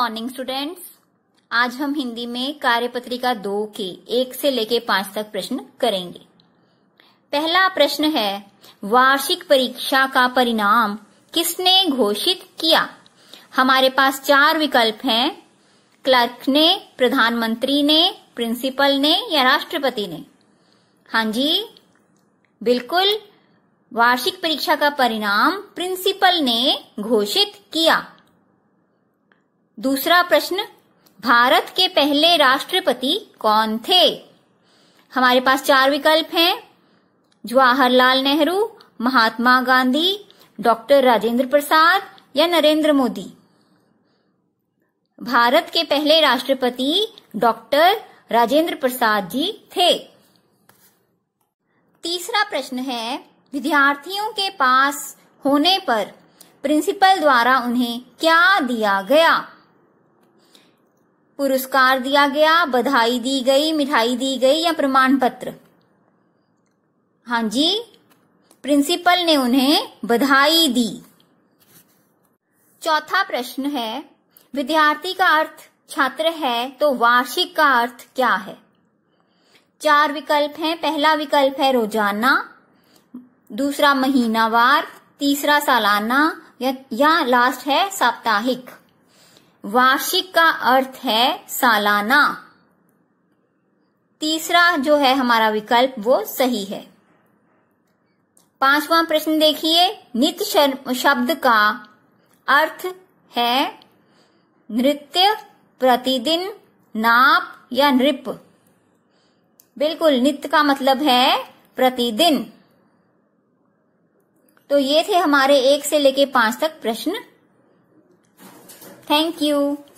Morning students आज हम हिंदी में कार्यपत्रिका दो के एक से लेके पांच तक प्रश्न करेंगे पहला प्रश्न है वार्षिक परीक्षा का परिणाम किसने घोषित किया हमारे पास चार विकल्प हैं क्लर्क ने प्रधानमंत्री ने प्रिंसिपल ने या राष्ट्रपति ने हाँ जी बिल्कुल वार्षिक परीक्षा का परिणाम प्रिंसिपल ने घोषित किया दूसरा प्रश्न भारत के पहले राष्ट्रपति कौन थे हमारे पास चार विकल्प हैं जवाहरलाल नेहरू महात्मा गांधी डॉक्टर राजेंद्र प्रसाद या नरेंद्र मोदी भारत के पहले राष्ट्रपति डॉक्टर राजेंद्र प्रसाद जी थे तीसरा प्रश्न है विद्यार्थियों के पास होने पर प्रिंसिपल द्वारा उन्हें क्या दिया गया पुरस्कार दिया गया बधाई दी गई मिठाई दी गई या प्रमाण पत्र हाँ जी प्रिंसिपल ने उन्हें बधाई दी चौथा प्रश्न है विद्यार्थी का अर्थ छात्र है तो वार्षिक का अर्थ क्या है चार विकल्प हैं पहला विकल्प है रोजाना दूसरा महीनावार तीसरा सालाना या, या लास्ट है साप्ताहिक वार्षिक का अर्थ है सालाना तीसरा जो है हमारा विकल्प वो सही है पांचवा प्रश्न देखिए नित शब्द का अर्थ है नृत्य प्रतिदिन नाप या नृप बिल्कुल नित्य का मतलब है प्रतिदिन तो ये थे हमारे एक से लेके पांच तक प्रश्न Thank you.